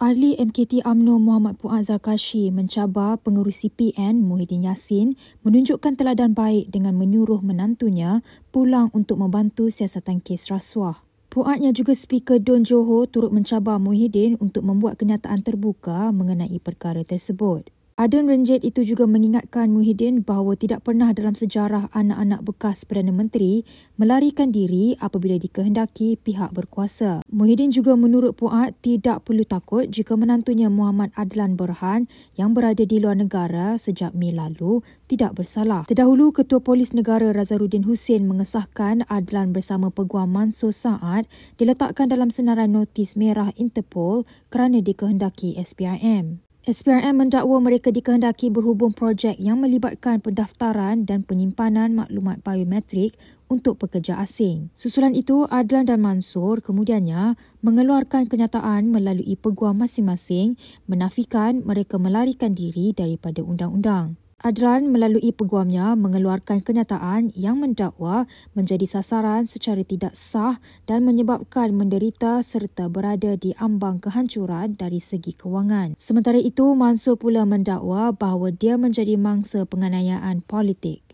Ahli MKT Amno Muhammad Puan Zarkashi mencabar pengurusi PN Muhyiddin Yassin menunjukkan teladan baik dengan menyuruh menantunya pulang untuk membantu siasatan kes rasuah. Puan juga speaker Don Johor turut mencabar Muhyiddin untuk membuat kenyataan terbuka mengenai perkara tersebut. Adun Renjit itu juga mengingatkan Muhyiddin bahawa tidak pernah dalam sejarah anak-anak bekas Perdana Menteri melarikan diri apabila dikehendaki pihak berkuasa. Muhyiddin juga menurut Puat tidak perlu takut jika menantunya Muhammad Adlan Berhan yang berada di luar negara sejak Mei lalu tidak bersalah. Terdahulu, Ketua Polis Negara Razaluddin Hussein mengesahkan Adlan bersama peguam Mansur Saad diletakkan dalam senarai notis merah Interpol kerana dikehendaki SPIM. SPRM mendakwa mereka dikehendaki berhubung projek yang melibatkan pendaftaran dan penyimpanan maklumat biometrik untuk pekerja asing. Susulan itu, Adlan dan Mansur kemudiannya mengeluarkan kenyataan melalui peguam masing-masing menafikan mereka melarikan diri daripada undang-undang. Adlan melalui peguamnya mengeluarkan kenyataan yang mendakwa menjadi sasaran secara tidak sah dan menyebabkan menderita serta berada di ambang kehancuran dari segi kewangan. Sementara itu, Mansur pula mendakwa bahawa dia menjadi mangsa penganiayaan politik.